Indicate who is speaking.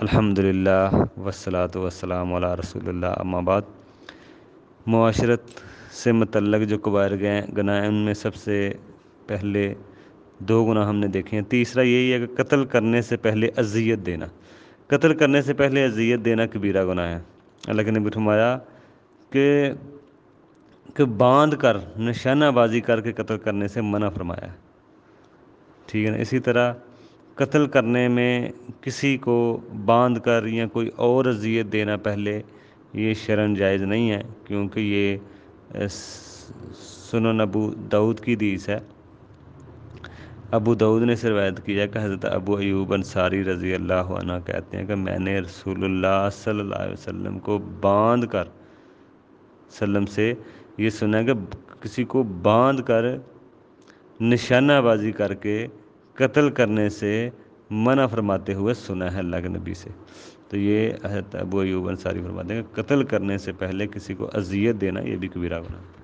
Speaker 1: الحمد للہ والسلام وسلام علیہ رسول اللہ اما بعد معاشرت سے متعلق جو قبائر گئے گناہ ان میں سب سے پہلے دو گناہ ہم نے دیکھے ہیں تیسرا یہی ہے کہ قتل کرنے سے پہلے اذیت دینا قتل کرنے سے پہلے اذیت دینا کبیرہ گناہ ہے اللہ کے نبی فرمایا کہ کہ باندھ کر نشانہ بازی کر کے قتل کرنے سے منع فرمایا ٹھیک ہے نا اسی طرح قتل کرنے میں کسی کو باندھ کر یا کوئی اور اذیت دینا پہلے یہ شرن جائز نہیں ہے کیونکہ یہ سنن ابو دعود کی دیس ہے ابو دعود نے سر واید کیا کہ حضرت ابو ایوب انصاری رضی اللہ عنہ کہتے ہیں کہ میں نے رسول اللہ صلی اللہ علیہ وسلم کو باندھ کر سلم سے یہ سنا کہ کسی کو باندھ کر نشانہ بازی کر کے قتل کرنے سے منع فرماتے ہوئے سنا ہے اللہ کے نبی سے تو یہ حضرت ابو ایوب انصاری فرماتے ہیں قتل کرنے سے پہلے کسی کو اذیت دینا یہ بھی گناہ ہے